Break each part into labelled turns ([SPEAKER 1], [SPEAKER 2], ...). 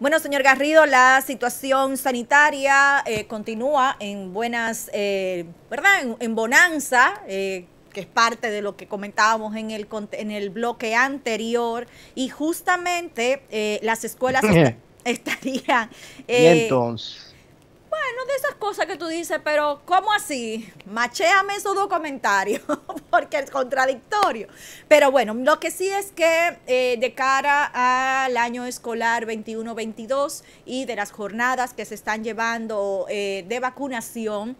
[SPEAKER 1] Bueno, señor Garrido, la situación sanitaria eh, continúa en buenas, eh, ¿verdad? En, bonanza. Eh, que es parte de lo que comentábamos en el, en el bloque anterior, y justamente las escuelas estarían... ¿Y entonces? no de esas cosas que tú dices, pero ¿cómo así? Machéame esos dos porque es contradictorio. Pero bueno, lo que sí es que eh, de cara al año escolar 21-22 y de las jornadas que se están llevando eh, de vacunación,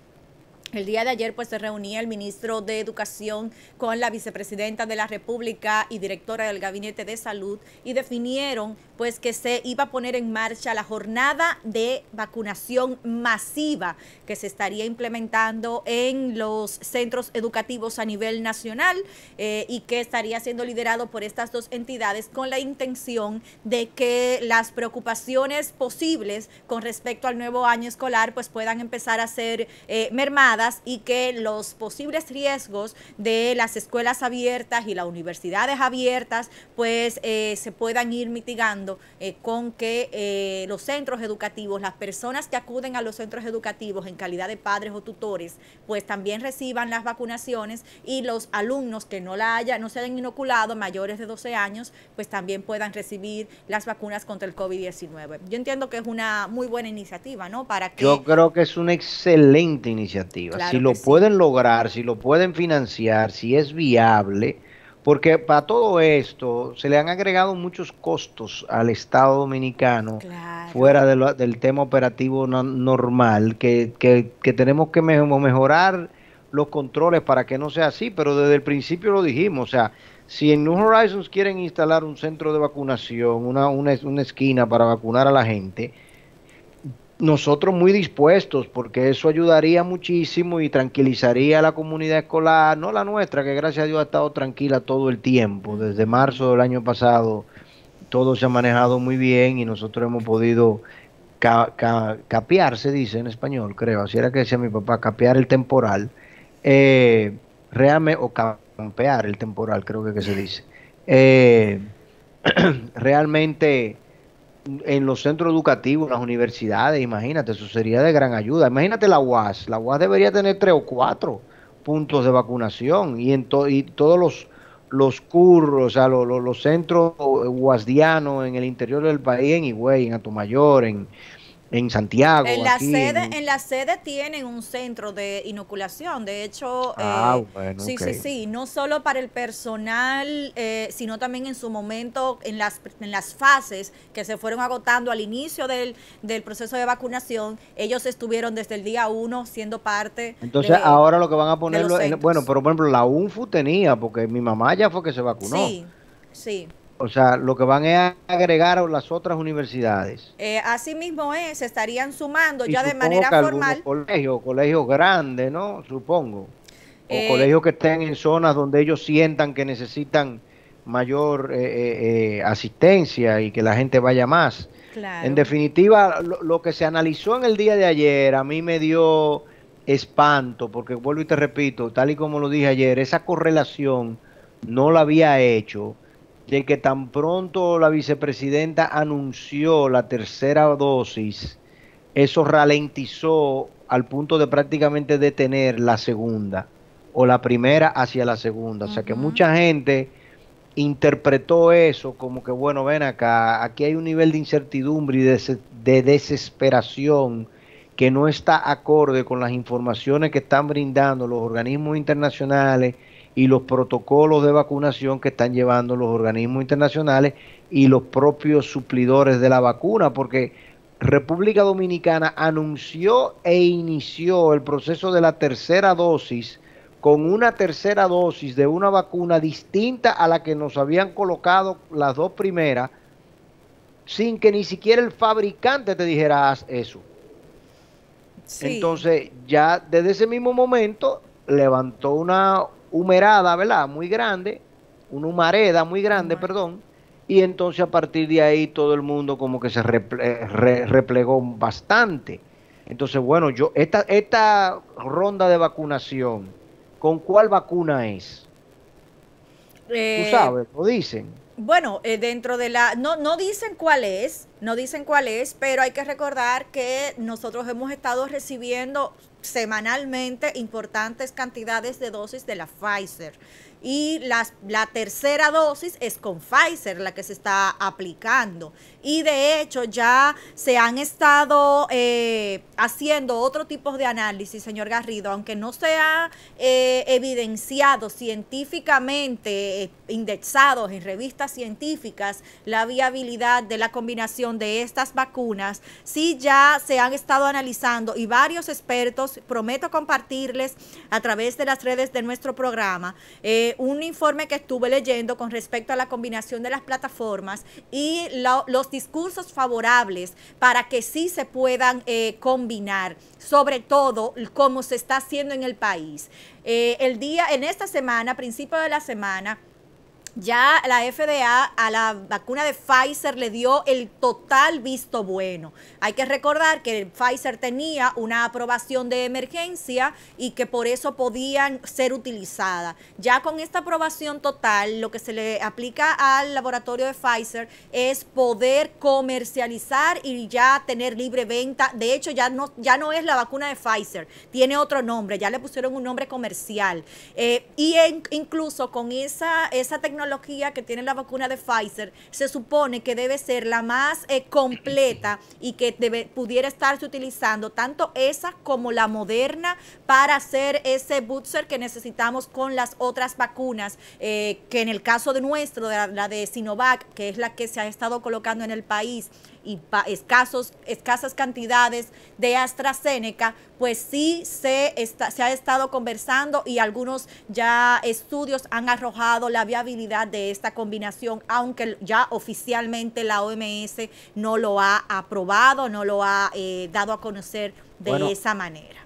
[SPEAKER 1] el día de ayer pues se reunía el ministro de Educación con la vicepresidenta de la República y directora del Gabinete de Salud y definieron pues que se iba a poner en marcha la jornada de vacunación masiva que se estaría implementando en los centros educativos a nivel nacional eh, y que estaría siendo liderado por estas dos entidades con la intención de que las preocupaciones posibles con respecto al nuevo año escolar pues puedan empezar a ser eh, mermadas y que los posibles riesgos de las escuelas abiertas y las universidades abiertas pues eh, se puedan ir mitigando eh, con que eh, los centros educativos, las personas que acuden a los centros educativos en calidad de padres o tutores, pues también reciban las vacunaciones y los alumnos que no la haya, no se hayan inoculado, mayores de 12 años, pues también puedan recibir las vacunas contra el COVID-19. Yo entiendo que es una muy buena iniciativa, ¿no? Para que Yo
[SPEAKER 2] creo que es una excelente iniciativa. si lo pueden lograr, si lo pueden financiar, si es viable, porque para todo esto se le han agregado muchos costos al Estado dominicano fuera del tema operativo normal, que, que, tenemos que mejorar los controles para que no sea así, pero desde el principio lo dijimos, o sea, si en New Horizons quieren instalar un centro de vacunación, una, una, una esquina para vacunar a la gente, nosotros muy dispuestos, porque eso ayudaría muchísimo y tranquilizaría a la comunidad escolar, no la nuestra, que gracias a Dios ha estado tranquila todo el tiempo. Desde marzo del año pasado todo se ha manejado muy bien y nosotros hemos podido capear, se dice en español, creo, así era que decía mi papá, capear el temporal, eh, o campear el temporal, creo que, que se dice. Eh, realmente en los centros educativos, en las universidades, imagínate, eso sería de gran ayuda. Imagínate la UAS, la UAS debería tener tres o cuatro puntos de vacunación y, en y todos los, los curros, o sea, los, centros eh, UASdianos en el interior del país, en Higüey, en Atomayor, en, en Santiago. En la, sede,
[SPEAKER 1] en... la sede tienen un centro de inoculación, de hecho, ah, eh, sí, sí, sí, no solo para el personal, eh, sino también en su momento, en las, en las fases que se fueron agotando al inicio del, proceso de vacunación, ellos estuvieron desde el día uno siendo parte. Entonces ahora lo
[SPEAKER 2] que van a ponerlo, bueno, pero por ejemplo, la UNFU tenía, porque mi mamá ya fue que se vacunó. Sí, sí. O sea, lo que van a agregar las otras universidades.
[SPEAKER 1] Eh, así mismo es, se estarían sumando ya de manera formal.
[SPEAKER 2] Colegios, grandes, ¿no? Supongo. O eh, colegios que estén en zonas donde ellos sientan que necesitan mayor eh, asistencia y que la gente vaya más. En definitiva, lo que se analizó en el día de ayer a mí me dio espanto, porque vuelvo y te repito, tal y como lo dije ayer, esa correlación no la había hecho de que tan pronto la vicepresidenta anunció la tercera dosis, eso ralentizó al punto de prácticamente detener la segunda o la primera hacia la segunda. O sea que mucha gente interpretó eso como que, bueno, ven acá, aquí hay un nivel de incertidumbre y de desesperación que no está acorde con las informaciones que están brindando los organismos internacionales y los protocolos de vacunación que están llevando los organismos internacionales y los propios suplidores de la vacuna, porque República Dominicana anunció e inició el proceso de la tercera dosis con una tercera dosis de una vacuna distinta a la que nos habían colocado las dos primeras, sin que ni siquiera el fabricante te dijera Haz eso. Entonces, ya desde ese mismo momento levantó una humerada, ¿verdad? Muy grande, una humareda muy grande, perdón, y entonces a partir de ahí todo el mundo como que se eh, replegó bastante. Entonces, bueno, yo esta, esta ronda de vacunación, ¿con cuál vacuna es?
[SPEAKER 1] Tú eh, sabes, lo dicen. Bueno, eh, dentro de la... No, no dicen cuál es, no dicen cuál es, pero hay que recordar que nosotros hemos estado recibiendo semanalmente importantes cantidades de dosis de la Pfizer y las, la tercera dosis es con Pfizer la que se está aplicando. Y de hecho ya se han estado eh, haciendo otro tipo de análisis, señor Garrido, aunque no se ha eh, evidenciado científicamente, eh, indexados en revistas científicas, la viabilidad de la combinación de estas vacunas, sí ya se han estado analizando y varios expertos, prometo compartirles a través de las redes de nuestro programa, un informe que estuve leyendo con respecto a la combinación de las plataformas y los discursos favorables para que sí se puedan eh, combinar, sobre todo como se está haciendo en el país. Eh, el día, en esta semana, principio de la semana, ya la FDA a la vacuna de Pfizer le dio el total visto bueno. Hay que recordar que Pfizer tenía una aprobación de emergencia y que por eso podían ser utilizadas. Ya con esta aprobación total, lo que se le aplica al laboratorio de Pfizer es poder comercializar y ya tener libre venta. De hecho, ya no, ya no es la vacuna de Pfizer, tiene otro nombre, ya le pusieron un nombre comercial. Eh, y incluso con esa, esa tecnología, que tiene la vacuna de Pfizer se supone que debe ser la más eh, completa y que debe, pudiera estarse utilizando tanto esa como la moderna para hacer ese booster que necesitamos con las otras vacunas, eh, que en el caso de nuestro, de la de Sinovac, que es la que se ha estado colocando en el país, y escasos, escasas cantidades de AstraZeneca, pues sí se, se ha estado conversando y algunos ya estudios han arrojado la viabilidad de esta combinación, aunque ya oficialmente la OMS no lo ha aprobado, no lo ha eh, dado a conocer de esa manera.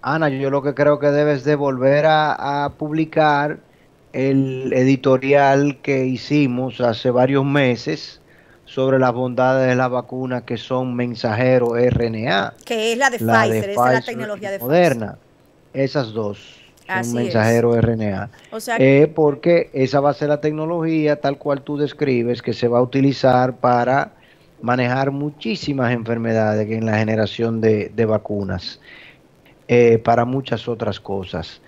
[SPEAKER 2] Ana, yo lo que creo que debes de volver a, publicar el editorial que hicimos hace varios meses sobre las bondades de las vacunas que son mensajero RNA. Que es la de la Pfizer, es la tecnología de Moderna. Esas dos son mensajero RNA. O sea, eh, porque esa va a ser la tecnología tal cual tú describes que se va a utilizar para manejar muchísimas enfermedades en la generación de, vacunas. Eh, para muchas otras cosas.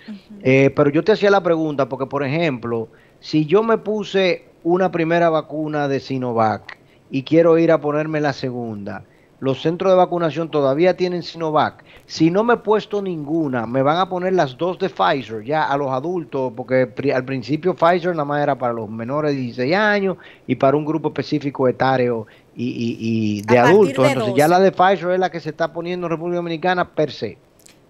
[SPEAKER 2] Eh, pero yo te hacía la pregunta porque, por ejemplo, si yo me puse una primera vacuna de Sinovac y quiero ir a ponerme la segunda. Los centros de vacunación todavía tienen Sinovac. Si no me he puesto ninguna, me van a poner las dos de Pfizer ya a los adultos, porque al principio Pfizer nada más era para los menores de 16 años y para un grupo específico etario y, de adultos. Entonces ya la de Pfizer es la que se está poniendo en República Dominicana per se.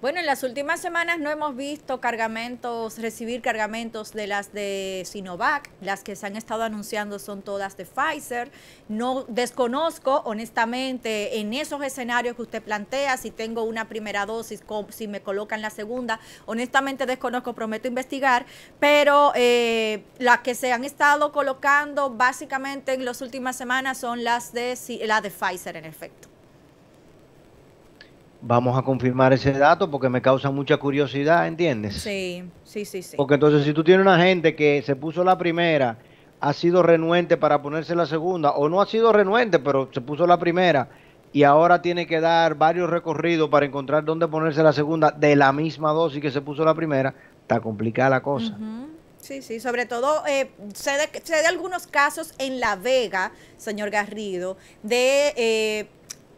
[SPEAKER 1] Bueno, en las últimas semanas no hemos visto cargamentos, recibir cargamentos de las de Sinovac. Las que se han estado anunciando son todas de Pfizer. No desconozco, honestamente, en esos escenarios que usted plantea, si tengo una primera dosis, si me colocan la segunda. Honestamente desconozco, prometo investigar. Pero eh, las que se han estado colocando básicamente en las últimas semanas son las de, la de Pfizer, en efecto.
[SPEAKER 2] Vamos a confirmar ese dato porque me causa mucha curiosidad, ¿entiendes?
[SPEAKER 1] Sí, sí, sí, sí.
[SPEAKER 2] Porque entonces si tú tienes una gente que se puso la primera, ha sido renuente para ponerse la segunda, o no ha sido renuente, pero se puso la primera, y ahora tiene que dar varios recorridos para encontrar dónde ponerse la segunda de la misma dosis que se puso la primera, está complicada la cosa.
[SPEAKER 1] Sí, sí, sobre todo eh, sé, de, algunos casos en La Vega, señor Garrido, de eh,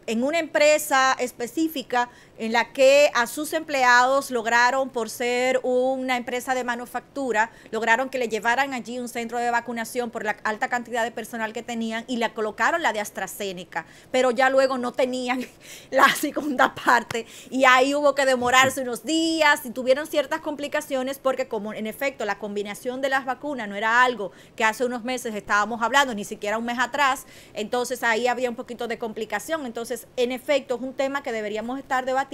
[SPEAKER 1] en una empresa específica en la que a sus empleados lograron, por ser una empresa de manufactura, lograron que le llevaran allí un centro de vacunación por la alta cantidad de personal que tenían y la colocaron la de AstraZeneca, pero ya luego no tenían la segunda parte y ahí hubo que demorarse unos días y tuvieron ciertas complicaciones porque como en efecto la combinación de las vacunas no era algo que hace unos meses estábamos hablando, ni siquiera un mes atrás, entonces ahí había un poquito de complicación, entonces en efecto es un tema que deberíamos estar debatiendo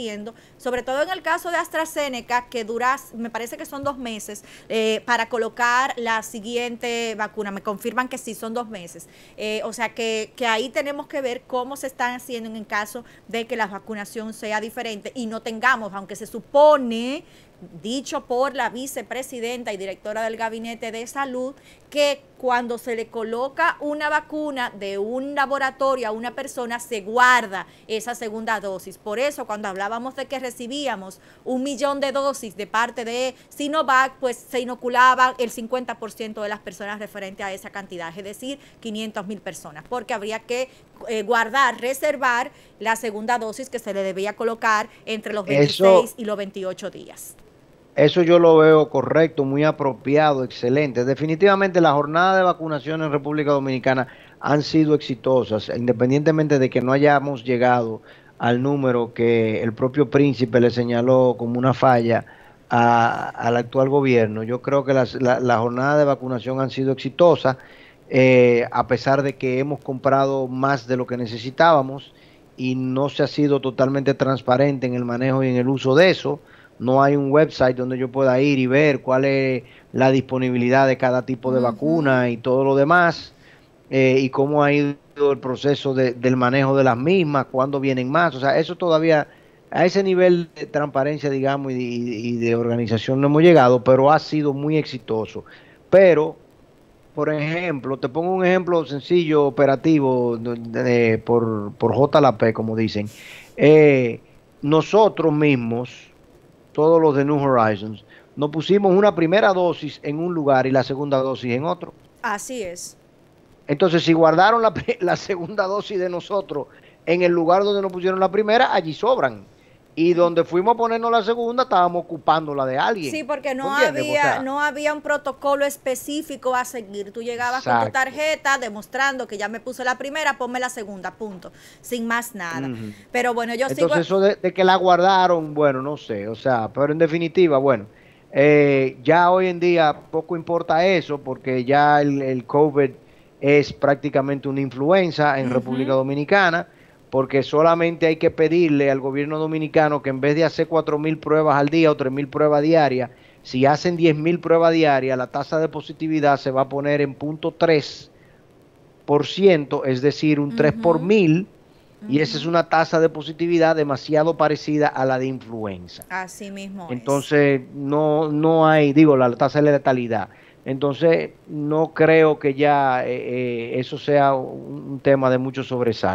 [SPEAKER 1] sobre todo en el caso de AstraZeneca, que duras me parece que son dos meses, eh, para colocar la siguiente vacuna. Me confirman que sí, son dos meses. Eh, o sea que, que ahí tenemos que ver cómo se están haciendo en caso de que la vacunación sea diferente y no tengamos, aunque se supone dicho por la vicepresidenta y directora del Gabinete de Salud, que cuando se le coloca una vacuna de un laboratorio a una persona, se guarda esa segunda dosis. Por eso, cuando hablábamos de que recibíamos un millón de dosis de parte de Sinovac, pues se inoculaba el 50% de las personas referente a esa cantidad, es decir, 500 mil personas, porque habría que eh, guardar, reservar la segunda dosis que se le debía colocar entre los 26 y los 28 días.
[SPEAKER 2] Eso yo lo veo correcto, muy apropiado, excelente. Definitivamente las jornadas de vacunación en República Dominicana han sido exitosas, independientemente de que no hayamos llegado al número que el propio príncipe le señaló como una falla al actual gobierno. Yo creo que las, la, jornadas de vacunación han sido exitosas, eh, a pesar de que hemos comprado más de lo que necesitábamos y no se ha sido totalmente transparente en el manejo y en el uso de eso no hay un website donde yo pueda ir y ver cuál es la disponibilidad de cada tipo de vacuna y todo lo demás, eh, y cómo ha ido el proceso del manejo de las mismas, cuándo vienen más, o sea, eso todavía, a ese nivel de transparencia, digamos, y, de organización no hemos llegado, pero ha sido muy exitoso. Pero, por ejemplo, te pongo un ejemplo sencillo, operativo, por, por JLP, como dicen, eh, nosotros mismos, todos los de New Horizons, nos pusimos una primera dosis en un lugar y la segunda dosis en otro.
[SPEAKER 1] Así es.
[SPEAKER 2] Entonces, si guardaron la, segunda dosis de nosotros en el lugar donde nos pusieron la primera, allí sobran. Y donde fuimos a ponernos la segunda, estábamos ocupándola de alguien. Sí, porque no había,
[SPEAKER 1] no había un protocolo específico a seguir. Tú llegabas con tu tarjeta demostrando que ya me puse la primera, ponme la segunda, punto. Sin más nada. Pero bueno, yo Entonces, Eso
[SPEAKER 2] de, que la guardaron, bueno, no sé. O sea, pero en definitiva, bueno, eh, ya hoy en día poco importa eso, porque ya el, el COVID es prácticamente una influenza en República Dominicana porque solamente hay que pedirle al gobierno dominicano que en vez de hacer 4.000 pruebas al día o 3.000 pruebas diarias, si hacen 10.000 pruebas diarias, la tasa de positividad se va a poner en punto ciento, es decir, un 3 por mil, y esa es una tasa de positividad demasiado parecida a la de influenza.
[SPEAKER 1] Así mismo.
[SPEAKER 2] Entonces, no, no hay, digo, la, tasa de letalidad. Entonces, no creo que ya eh, eh, eso sea un, un tema de mucho sobresalto.